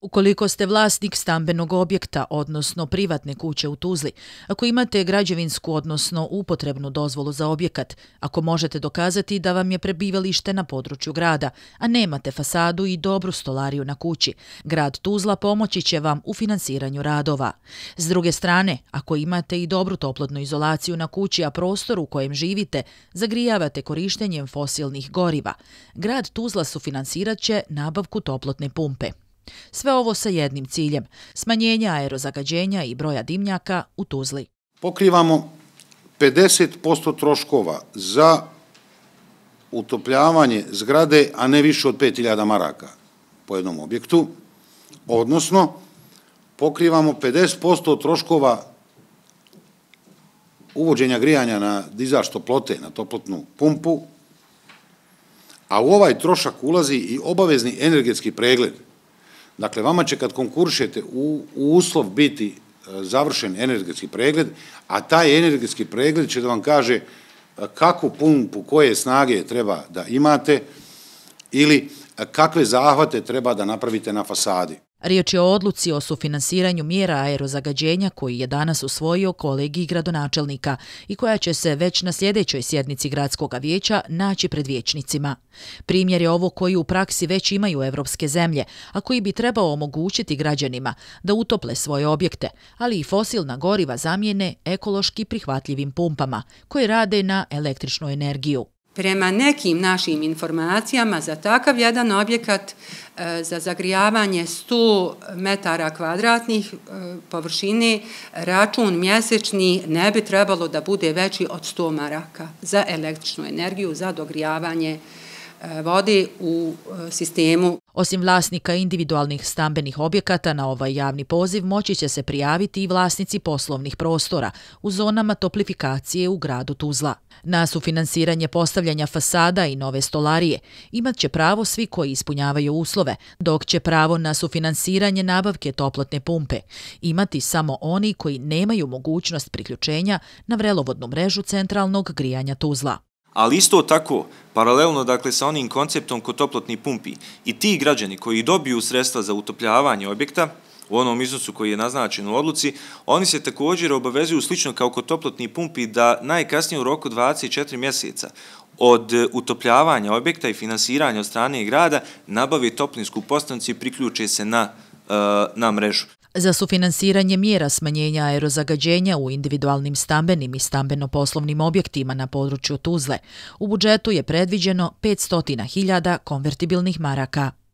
Ukoliko ste vlasnik stambenog objekta, odnosno privatne kuće u Tuzli, ako imate građevinsku, odnosno upotrebnu dozvolu za objekat, ako možete dokazati da vam je prebivalište na području grada, a nemate fasadu i dobru stolariju na kući, grad Tuzla pomoći će vam u finansiranju radova. S druge strane, ako imate i dobru toplotnu izolaciju na kući, a prostor u kojem živite, zagrijavate korištenjem fosilnih goriva, grad Tuzla sufinansirat će nabavku toplotne pumpe. Sve ovo sa jednim ciljem, smanjenja aerozagađenja i broja dimnjaka u Tuzli. Pokrivamo 50% troškova za utopljavanje zgrade, a ne više od 5000 maraka po jednom objektu, odnosno pokrivamo 50% troškova uvođenja grijanja na dizaž toplote, na toplotnu pumpu, a u ovaj trošak ulazi i obavezni energetski pregled – Dakle, vama će kad konkuršete u uslov biti e, završen energetski pregled, a taj energetski pregled će da vam kaže e, kakvu pumpu, koje snage treba da imate ili e, kakve zahvate treba da napravite na fasadi. Riječ je o odluci o sufinansiranju mjera aerozagađenja koji je danas usvojio kolegi gradonačelnika i koja će se već na sljedećoj sjednici gradskog vijeća naći pred vijećnicima. Primjer je ovo koji u praksi već imaju evropske zemlje, a koji bi trebao omogućiti građanima da utople svoje objekte, ali i fosilna goriva zamijene ekološki prihvatljivim pumpama koje rade na električnu energiju. Prema nekim našim informacijama za takav jedan objekat e, za zagrijavanje 100 metara kvadratnih e, površine račun mjesečni ne bi trebalo da bude veći od 100 maraka za električnu energiju, za dogrijavanje Eh, vodi u eh, sistemu. Osim vlasnika individualnih stambenih objekata, na ovaj javni poziv moći će se prijaviti i vlasnici poslovnih prostora u zonama toplifikacije u gradu Tuzla. Na sufinansiranje postavljanja fasada i nove stolarije imat će pravo svi koji ispunjavaju uslove, dok će pravo na sufinansiranje nabavke toplotne pumpe imati samo oni koji nemaju mogućnost priključenja na vrelovodnu mrežu centralnog grijanja Tuzla ali isto tako, paralelno dakle sa onim konceptom kod toplotni pumpi, i ti građani koji dobiju sredstva za utopljavanje objekta, u onom iznosu koji je naznačen u odluci, oni se također obavezuju slično kao kod toplotni pumpi da najkasnije u roku 24 mjeseca od utopljavanja objekta i finansiranja od strane grada nabavi toplinsku postanci i priključe se na, e, na mrežu. Za sufinansiranje mjera smanjenja aerozagađenja u individualnim stambenim i stambeno-poslovnim objektima na području Tuzle, u budžetu je predviđeno 500.000 konvertibilnih maraka.